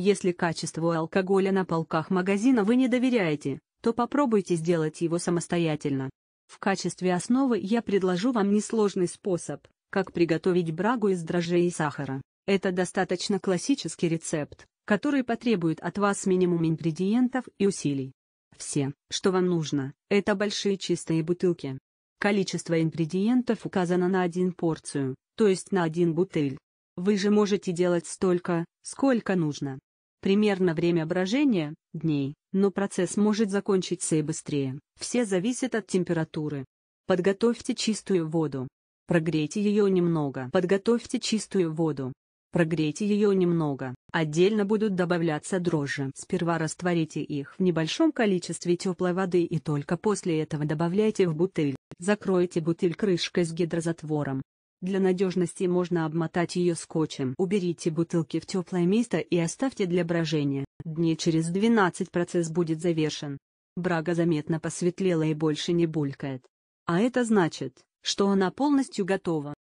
Если качеству алкоголя на полках магазина вы не доверяете, то попробуйте сделать его самостоятельно. В качестве основы я предложу вам несложный способ, как приготовить брагу из дрожжей и сахара. Это достаточно классический рецепт, который потребует от вас минимум ингредиентов и усилий. Все, что вам нужно, это большие чистые бутылки. Количество ингредиентов указано на один порцию, то есть на один бутыль. Вы же можете делать столько, сколько нужно. Примерно время брожения – дней, но процесс может закончиться и быстрее. Все зависит от температуры. Подготовьте чистую воду. Прогрейте ее немного. Подготовьте чистую воду. Прогрейте ее немного. Отдельно будут добавляться дрожжи. Сперва растворите их в небольшом количестве теплой воды и только после этого добавляйте в бутыль. Закройте бутыль крышкой с гидрозатвором. Для надежности можно обмотать ее скотчем. Уберите бутылки в теплое место и оставьте для брожения. Дней через 12 процесс будет завершен. Брага заметно посветлела и больше не булькает. А это значит, что она полностью готова.